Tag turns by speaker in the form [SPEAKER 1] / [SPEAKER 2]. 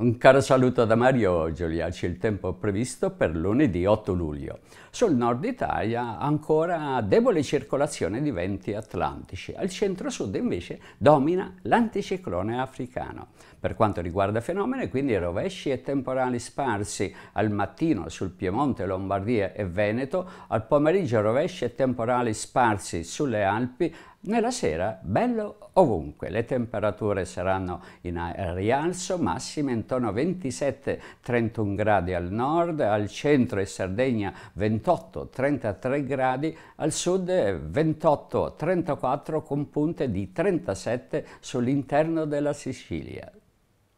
[SPEAKER 1] Un caro saluto da Mario Giuliaci, il tempo previsto per lunedì 8 luglio. Sul nord Italia ancora debole circolazione di venti atlantici, al centro-sud invece domina l'anticiclone africano. Per quanto riguarda fenomeni, quindi rovesci e temporali sparsi al mattino sul Piemonte, Lombardia e Veneto, al pomeriggio rovesci e temporali sparsi sulle Alpi, nella sera bello ovunque, le temperature saranno in rialzo, massime intorno a 27-31 gradi al nord, al centro e Sardegna 28-33 gradi, al sud 28-34 con punte di 37 sull'interno della Sicilia.